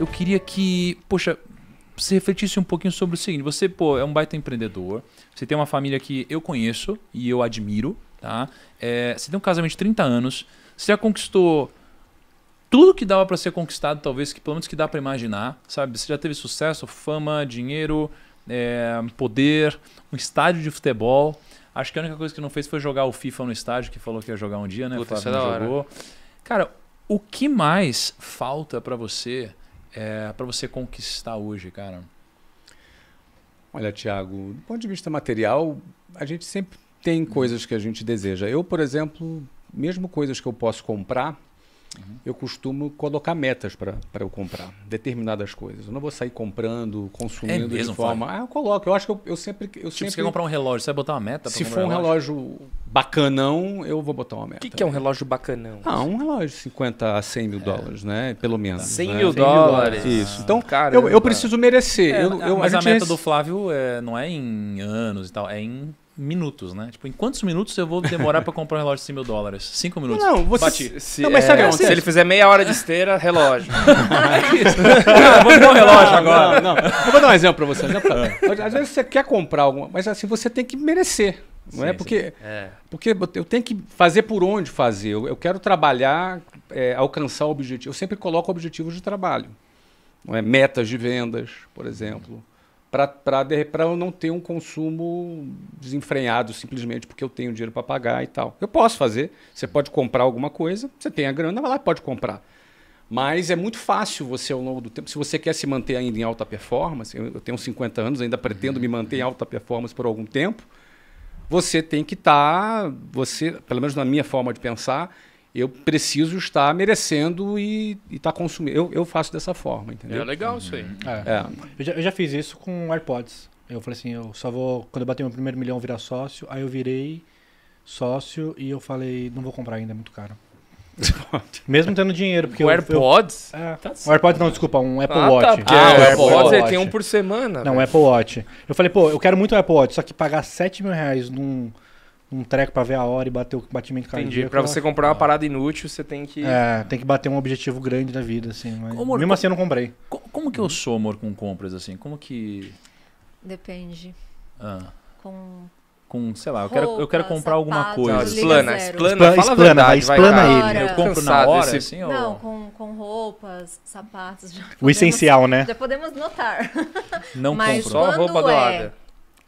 eu queria que, poxa, você refletisse um pouquinho sobre o seguinte: você, pô, é um baita empreendedor, você tem uma família que eu conheço e eu admiro, tá? É, você tem um casamento de 30 anos, você já conquistou tudo que dava para ser conquistado, talvez, que pelo menos que dá para imaginar, sabe? Você já teve sucesso, fama, dinheiro, é, poder, um estádio de futebol. Acho que a única coisa que não fez foi jogar o FIFA no estádio, que falou que ia jogar um dia, né? Puta, Flávio, é não jogou. Cara, o que mais falta para você é, para você conquistar hoje, cara? Olha, Tiago, do ponto de vista material, a gente sempre tem coisas que a gente deseja. Eu, por exemplo, mesmo coisas que eu posso comprar, Uhum. Eu costumo colocar metas para eu comprar determinadas coisas. Eu não vou sair comprando, consumindo é mesmo, de forma. Ah, eu coloco. Eu acho que eu, eu sempre. Eu tipo, sempre... você quer comprar um relógio, você vai botar uma meta? Se for um relógio? relógio? bacanão, eu vou botar uma meta. O que, que, é um relógio bacanão? Ah, um relógio de 50 a 100 mil é. dólares, né? Pelo menos. 100 né? mil 100 dólares. Isso. Então, cara, eu, eu preciso merecer. É, eu, mas a, a meta rece... É do Flávio é, não é em anos e tal, é em minutos, né? Tipo, em quantos minutos eu vou demorar para comprar um relógio de 100 mil dólares? Cinco minutos. Não, você... Bati. Se, não, mas sabe é, se ele fizer meia hora de esteira, relógio. é isso. Não, vou dar um relógio não, agora. Não, Eu vou dar um exemplo para você. Exemplo. Às vezes você quer comprar alguma, mas assim, você tem que merecer. Não é? sim, é? Porque, é. porque eu tenho que fazer por onde fazer. Eu, eu quero trabalhar, é, alcançar o objetivo. Eu sempre coloco objetivos de trabalho. Não é? Metas de vendas, por exemplo para eu não ter um consumo desenfreado simplesmente porque eu tenho dinheiro para pagar e tal. Eu posso fazer, você pode comprar alguma coisa, você tem a grana, vai lá pode comprar. Mas é muito fácil você, ao longo do tempo, se você quer se manter ainda em alta performance, eu, tenho 50 anos, ainda pretendo me manter em alta performance por algum tempo, você tem que estar, tá, você, pelo menos na minha forma de pensar, eu preciso estar merecendo e estar tá consumindo. Eu, eu faço dessa forma, entendeu? É legal isso aí. Uhum. É. é. Eu, já, eu, já, fiz isso com AirPods. Eu falei assim, eu só vou. Quando eu bater meu primeiro milhão, virar sócio. Aí eu virei sócio e eu falei, não vou comprar ainda, é muito caro. Mesmo tendo dinheiro, porque o eu, AirPods? Eu, é, tá o AirPods não, desculpa, um Apple ah, tá, Watch. Tá, ah, é, o AirPods Apple Watch. ele tem um por semana. Não, um Apple Watch. Eu falei, pô, eu quero muito um Apple Watch, só que pagar 7 mil reais num um treco para ver a hora e bater o batimento cardíaco. Entendi. Para você comprar uma parada inútil, você tem que. É, tem que bater um objetivo grande na vida, assim. Mas como, mesmo como, assim, eu não comprei. Como, como que eu uhum. sou, amor, com compras, assim? Como que. Depende. Ah. Com. Com, sei lá, eu quero, Roupa, eu quero comprar sapato, alguma coisa. Assim. Explana, explana, explana, fala explana, explana ele. Eu compro na hora, esse... assim? Não, com, com roupas, sapatos. o podemos, essencial, né? Já podemos notar. Não Mas compro. Só roupa doada. É,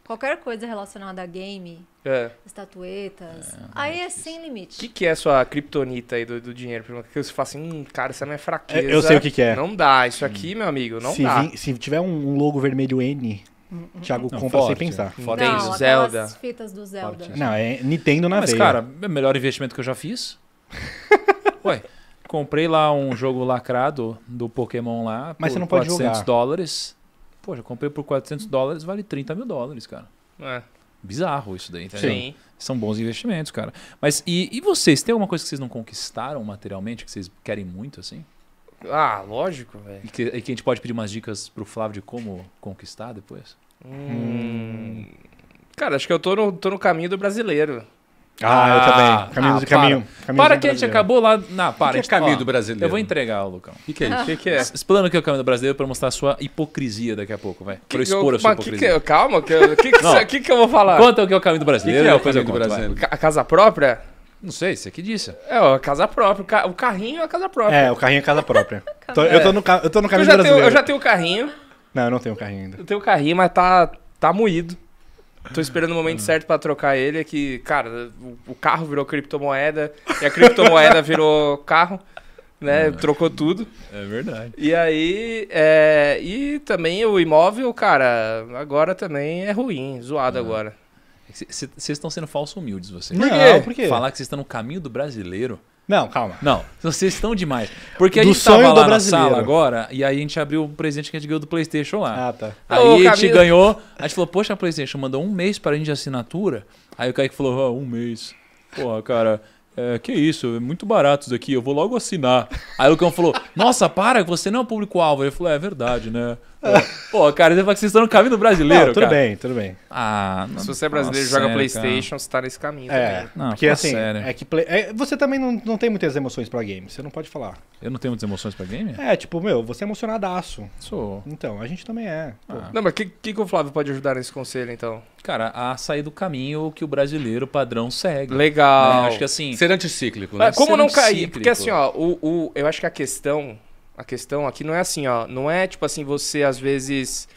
qualquer coisa relacionada a game, é. estatuetas. É, aí é, é sem limite. O que, que é sua criptonita aí do, do dinheiro? Porque você fala assim, hum, cara, essa é minha fraqueza. É, eu sei o que, que é. Não dá. Isso hum. aqui, hum. meu amigo, não se dá. se tiver um logo vermelho N. Hum, hum, Thiago não, compra forte, sem pensar. Foda Não, Zelda. as fitas do Zelda. Forte. Não, é Nintendo na Mas, veia. cara, é o melhor investimento que eu já fiz. Ué, comprei lá um jogo lacrado do Pokémon lá. Mas você não pode 400 jogar. dólares. Pô, já comprei por 400 dólares, vale 30 mil dólares, cara. É. Bizarro isso daí, entendeu? Sim. São bons investimentos, cara. Mas e, e vocês? Tem alguma coisa que vocês não conquistaram materialmente, que vocês querem muito, assim? Ah, lógico, velho. E, que, e que a gente pode pedir umas dicas pro Flávio de como conquistar depois? Hum... Cara, acho que eu tô no, tô no caminho do brasileiro. Ah, eu ah, também. Caminho ah, do caminho. Para, para que a gente acabou lá. na para. O que é caminho do brasileiro? Eu vou entregar, Lucão. O que, que, é isso? O que, que, é? Explana o que é o caminho do brasileiro para mostrar a sua hipocrisia daqui a pouco, vai. Para expor eu, a sua hipocrisia. calma, o que, que, eu vou falar? Conta o que é o caminho do brasileiro. O que, é o caminho do conto, brasileiro? Vai. A casa própria? Não sei, você que disse. É, a casa própria. O carrinho é a casa própria. É, o carrinho é a casa própria. tô, eu, tô no, eu tô no caminho eu do brasileiro. Tenho, eu já tenho o carrinho. Não, eu não tenho o carrinho ainda. Eu tenho o carrinho, mas tá, tá moído. Tô esperando o momento certo para trocar ele, é que, cara, o carro virou criptomoeda e a criptomoeda virou carro, né? É. Trocou tudo. É verdade. E aí, é, e também o imóvel, cara, agora também é ruim, zoado é. agora. Vocês estão sendo falso humildes, vocês. Não, por quê? Falar que vocês estão no caminho do brasileiro. Não, calma. Não, vocês estão demais. Porque a gente tava lá na sala agora e aí a gente abriu o presente que a gente ganhou do PlayStation lá. Ah, tá. Aí Ô, a gente ganhou, a gente falou, poxa, a PlayStation mandou um mês para a gente de assinatura. Aí o Kaique falou, ah, um mês. Porra, cara, é, que isso, é muito barato isso daqui, eu vou logo assinar. Aí o Lucão falou: Nossa, para, você não é um público-alvo. Ele falou: É verdade, né? É. É. Pô, cara, você fala que vocês estão no caminho brasileiro. Não, tudo cara. bem, tudo bem. Ah, não, Se você é brasileiro e joga sério, PlayStation, cara. você está nesse caminho. É, também. não, porque tá assim, sério. é que play... é, você também não, não tem muitas emoções pra game, você não pode falar. Eu não tenho muitas emoções pra game? É, tipo, meu, você é emocionadaço. Sou. Então, a gente também é. Ah. Não, mas o que, que, que o Flávio pode ajudar nesse conselho, então? cara, a sair do caminho que o brasileiro padrão segue. Né? Legal. Né? Acho que assim. Ser anticíclico, né? É, Como Ser não cair? Porque assim, ó, o, o, eu acho que a questão. A questão aqui não é assim, ó. Não é tipo assim, você às vezes.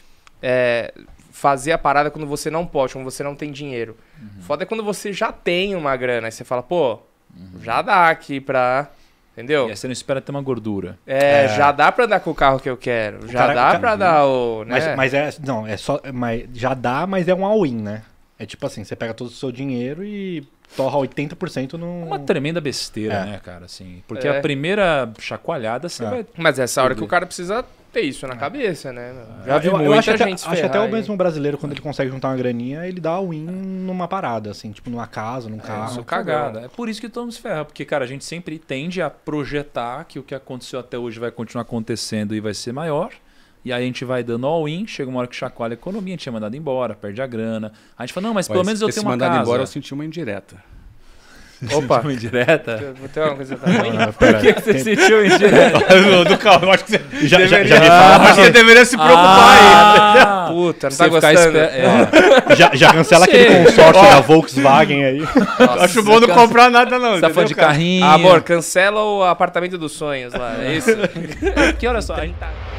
É, fazer a parada quando você não pode, quando você não tem dinheiro. Uhum. Foda é quando você já tem uma grana. Aí você fala, pô, uhum. já dá aqui pra Entendeu? E aí você não espera ter uma gordura. É, é, já dá pra andar com o carro que eu quero. já cara, dá para pra dar o. Né? Mas, mas, é. Não, é só. Mas já dá, mas é um all-in, né? É tipo assim, você pega todo o seu dinheiro e torra 80% no. É uma tremenda besteira, é. né, cara? Assim, porque é. a primeira chacoalhada você é. vai. Mas é essa hora que o cara precisa ter isso na é. cabeça, né? Já vi eu, eu acho, até, acho até o mesmo brasileiro, quando ele consegue juntar uma graninha, ele dá win numa parada, assim, tipo numa casa, num carro. É, isso cagada. É por isso que todo mundo se ferra, porque, cara, a gente sempre tende a projetar que o que aconteceu até hoje vai continuar acontecendo e vai ser maior. E aí a gente vai dando all-in, chega uma hora que chacoalha a economia, a gente é mandado embora, perde a grana. A gente fala, não, mas pelo mas menos eu tenho uma mandado casa. mandado embora, eu senti uma indireta. Opa. Sentiu indireta? Vou ter uma coisa também. Não, Por ah, que, que você Tem... sentiu indireta? do calma, acho que você. Já, deveria... já, já ah, acho que você deveria se preocupar ah, aí. Puta, não tá gostando. Esper... É. Já, já, cancela aquele consórcio da Volkswagen aí. Nossa, acho bom não canse... comprar nada, não. Você tá de carrinho. Ah, amor, cancela o apartamento dos sonhos lá. É isso. Porque olha só, a gente tá.